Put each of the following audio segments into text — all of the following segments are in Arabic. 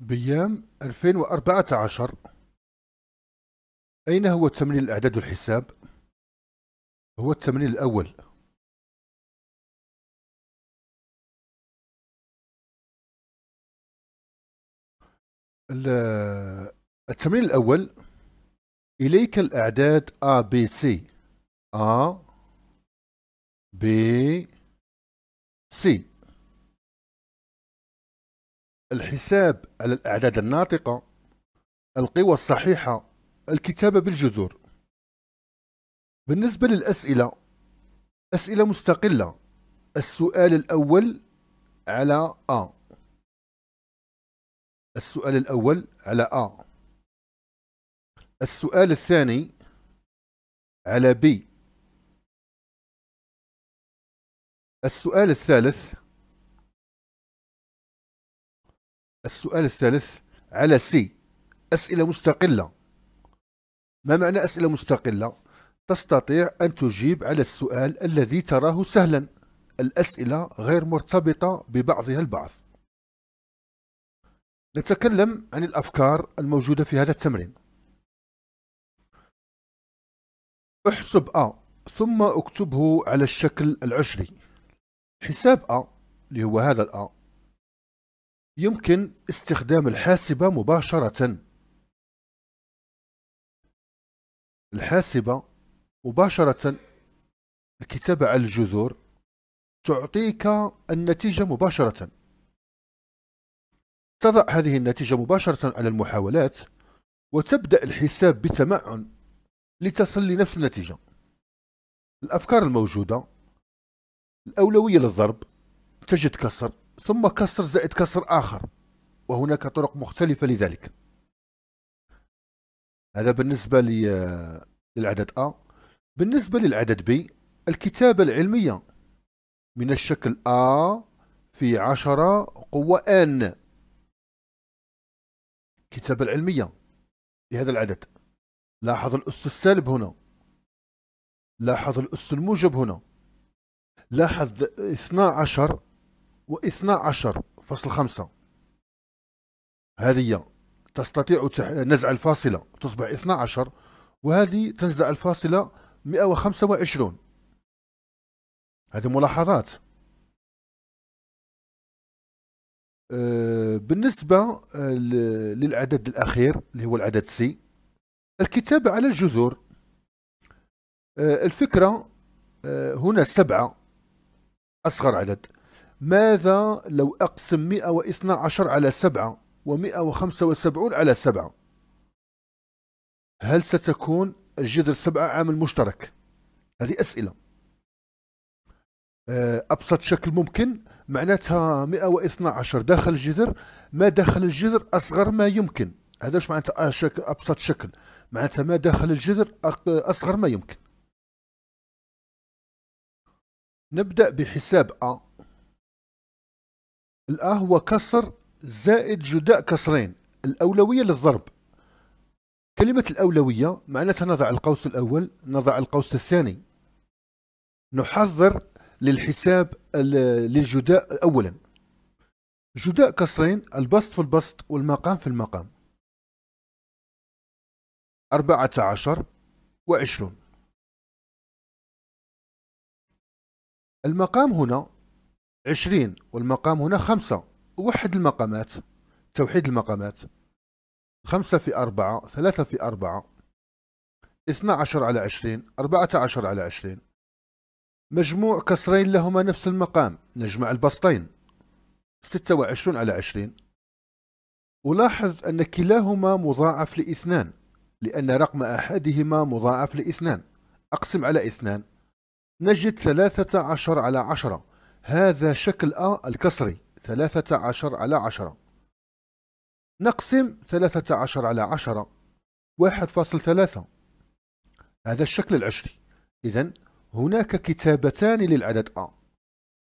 بيام 2014 أين هو التمرين الأعداد والحساب؟ هو التمرين الأول التمرين الأول إليك الأعداد A B C A B C الحساب على الأعداد الناطقة القوى الصحيحة الكتابة بالجذور بالنسبة للأسئلة أسئلة مستقلة السؤال الأول على أ السؤال الأول على أ السؤال الثاني على بي السؤال الثالث السؤال الثالث على سي أسئلة مستقلة ما معنى أسئلة مستقلة؟ تستطيع أن تجيب على السؤال الذي تراه سهلا الأسئلة غير مرتبطة ببعضها البعض نتكلم عن الأفكار الموجودة في هذا التمرين احسب أ ثم اكتبه على الشكل العشري حساب أ اللي هو هذا الأ يمكن استخدام الحاسبة مباشرة الحاسبة مباشرة الكتابة على الجذور تعطيك النتيجة مباشرة تضع هذه النتيجة مباشرة على المحاولات وتبدأ الحساب بتمعن لتصل لنفس النتيجة الأفكار الموجودة الأولوية للضرب تجد كسر ثم كسر زائد كسر آخر وهناك طرق مختلفة لذلك هذا بالنسبة للعدد أ بالنسبة للعدد ب الكتابة العلمية من الشكل أ في عشرة قوة n الكتابة العلمية لهذا العدد لاحظ الأس السالب هنا لاحظ الأس الموجب هنا لاحظ 12 و 12.5 فاصل هذه تستطيع نزع الفاصلة تصبح 12 وهذه تنزع الفاصلة 125 هذه ملاحظات آه، بالنسبة آه، للعدد الأخير اللي هو العدد سي الكتابة على الجذور آه، الفكرة هنا سبعة أصغر عدد ماذا لو أقسم 112 على 7 و175 على 7 هل ستكون الجذر 7 عامل مشترك هذه أسئلة آه، أبسط شكل ممكن معناتها 112 داخل الجذر ما داخل الجذر أصغر ما يمكن هذا وش معناتها آه، أبسط شكل معناتها ما داخل الجذر أصغر ما يمكن نبدأ بحساب أ الأ هو كسر زائد جداء كسرين الأولوية للضرب كلمة الأولوية معناتها نضع القوس الأول نضع القوس الثاني نحضر للحساب للجداء أولا جداء كسرين البسط في البسط والمقام في المقام أربعة عشر وعشرون المقام هنا عشرين والمقام هنا خمسة وحد المقامات توحيد المقامات خمسة في أربعة ثلاثة في أربعة اثنا عشر على عشرين أربعة عشر على عشرين مجموع كسرين لهما نفس المقام نجمع البسطين ستة وعشرون على عشرين ألاحظ أن كلاهما مضاعف لاثنان لأن رقم أحدهما مضاعف لاثنان أقسم على اثنان نجد ثلاثة عشر على عشرة هذا شكل أ الكسري ثلاثة عشر على عشرة نقسم ثلاثة عشر على عشرة واحد فاصل ثلاثة هذا الشكل العشري إذا هناك كتابتان للعدد أ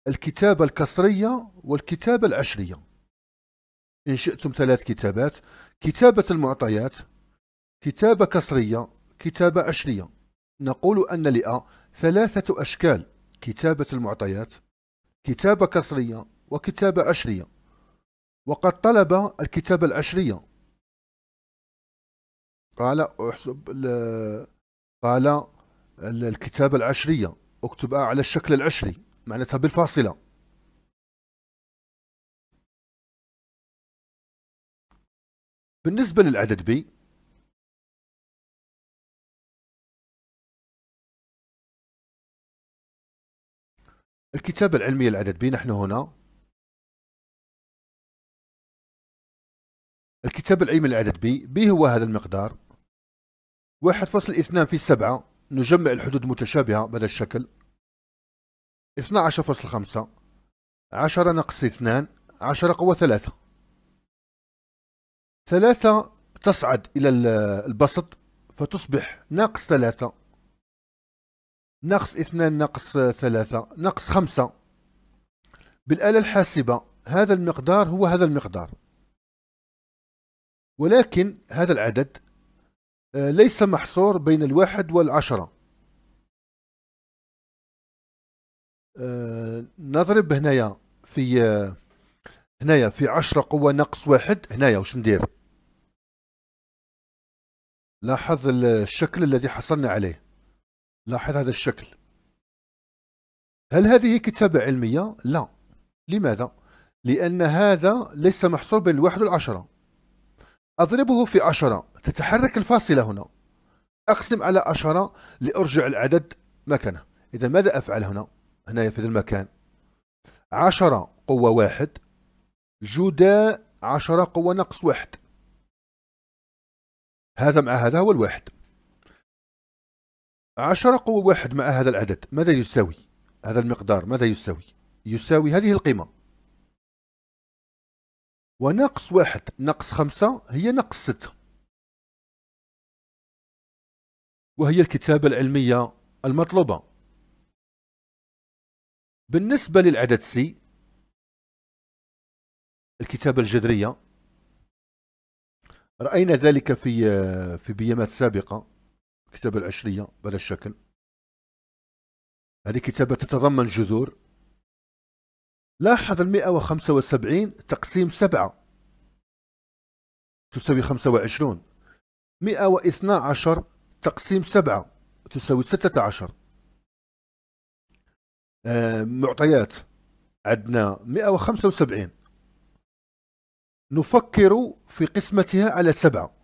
الكتابة الكسرية والكتابة العشرية إن شئتم ثلاث كتابات كتابة المعطيات كتابة كسرية كتابة عشرية نقول أن لأ ثلاثة أشكال كتابة المعطيات كتابة كسرية وكتابة عشرية وقد طلب الكتابة العشرية قال احسب قال الكتابة العشرية اكتبها على الشكل العشري معناتها بالفاصلة بالنسبة للعدد بي الكتابة العلمية العدد نحن هنا الكتاب العلمي العدد بي بي هو هذا المقدار 1.2 في 7 نجمع الحدود المتشابهة بهذا الشكل 12.5 10 ناقص 2 10 قوة 3 3 تصعد إلى البسط فتصبح ناقص 3 ناقص اثنان ناقص ثلاثة ناقص خمسة بالآلة الحاسبة هذا المقدار هو هذا المقدار ولكن هذا العدد آه، ليس محصور بين الواحد والعشرة آه، نضرب هنايا في هنايا في عشرة قوة ناقص واحد هنايا واش ندير لاحظ الشكل الذي حصلنا عليه لاحظ هذا الشكل هل هذه كتابة علمية؟ لا لماذا؟ لأن هذا ليس محصور بين الواحد والعشرة أضربه في عشرة تتحرك الفاصلة هنا أقسم على عشرة لأرجع العدد مكانه إذا ماذا أفعل هنا؟ هنا في هذا المكان عشرة قوة واحد جداء عشرة قوة ناقص واحد هذا مع هذا هو الواحد 10 قوة واحد مع هذا العدد ماذا يساوي هذا المقدار ماذا يساوي يساوي هذه القيمة وناقص واحد ناقص خمسة هي ناقص ستة وهي الكتابة العلمية المطلوبة بالنسبة للعدد سي الكتابة الجذرية رأينا ذلك في في بيامات سابقة الكتابة العشرية بهذا الشكل هذه كتابة تتضمن جذور لاحظ ال 175 تقسيم سبعة تساوي 25 112 تقسيم سبعة تساوي 16 عشر آه، معطيات عندنا 175 نفكر في قسمتها على سبعه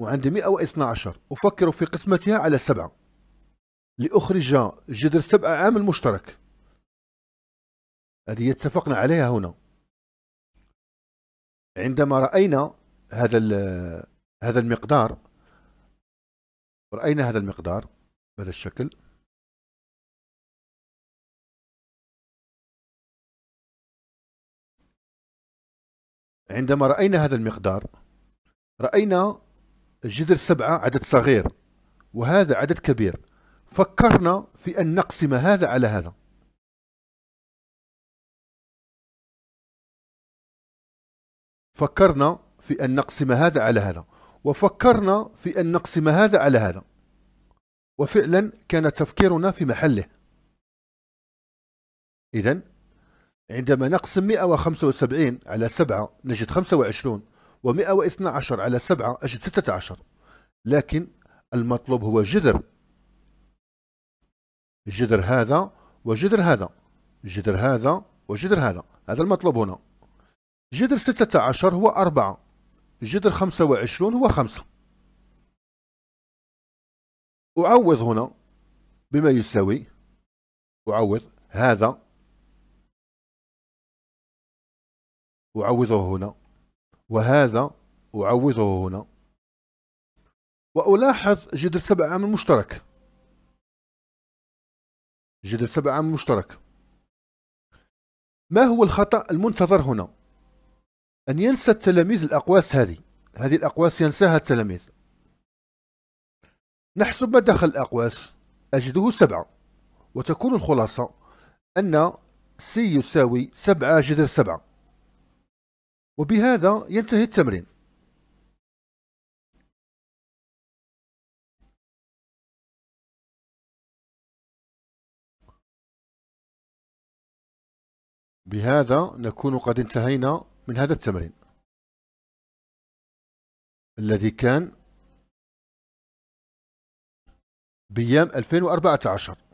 وعند 112 أفكر في قسمتها على سبعة لأخرج جذر سبعة عام المشترك هذه اتفقنا عليها هنا عندما رأينا هذا هذا المقدار رأينا هذا المقدار بهذا الشكل عندما رأينا هذا المقدار رأينا الجذر سبعة عدد صغير وهذا عدد كبير فكرنا في أن نقسم هذا على هذا فكرنا في أن نقسم هذا على هذا وفكرنا في أن نقسم هذا على هذا وفعلا كان تفكيرنا في محله إذا عندما نقسم 175 على 7 نجد 25 و112 على 7 أجد 16 لكن المطلوب هو جذر جذر هذا وجذر هذا جذر هذا وجذر هذا هذا المطلوب هنا جذر 16 هو 4 جذر 25 هو 5 أعوض هنا بما يساوي أعوض هذا أعوضه هنا وهذا أعوضه هنا وألاحظ جدر سبع عام المشترك جدر سبع عام المشترك ما هو الخطأ المنتظر هنا أن ينسى التلاميذ الأقواس هذه هذه الأقواس ينساها التلاميذ نحسب ما دخل الأقواس أجده سبعة وتكون الخلاصة أن سي يساوي سبعة جذر سبعة وبهذا ينتهي التمرين بهذا نكون قد انتهينا من هذا التمرين الذي كان بيام 2014